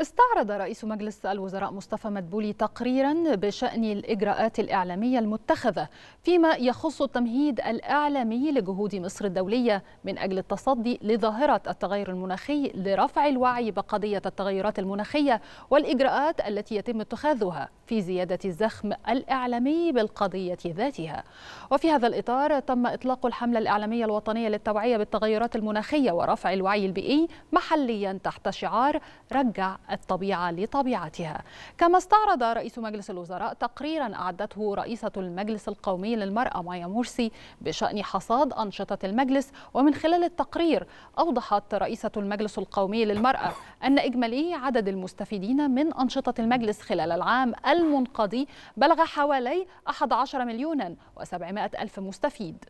استعرض رئيس مجلس الوزراء مصطفى مدبولي تقريرا بشأن الإجراءات الإعلامية المتخذة فيما يخص التمهيد الإعلامي لجهود مصر الدولية من أجل التصدي لظاهرة التغير المناخي لرفع الوعي بقضية التغيرات المناخية والإجراءات التي يتم اتخاذها في زيادة الزخم الإعلامي بالقضية ذاتها وفي هذا الإطار تم إطلاق الحملة الإعلامية الوطنية للتوعية بالتغيرات المناخية ورفع الوعي البيئي محليا تحت شعار رجع الطبيعة لطبيعتها كما استعرض رئيس مجلس الوزراء تقريرا أعدته رئيسة المجلس القومي للمرأة مايا مرسي بشأن حصاد أنشطة المجلس ومن خلال التقرير أوضحت رئيسة المجلس القومي للمرأة أن إجمالي عدد المستفيدين من أنشطة المجلس خلال العام المنقضي بلغ حوالي 11 مليون و700 ألف مستفيد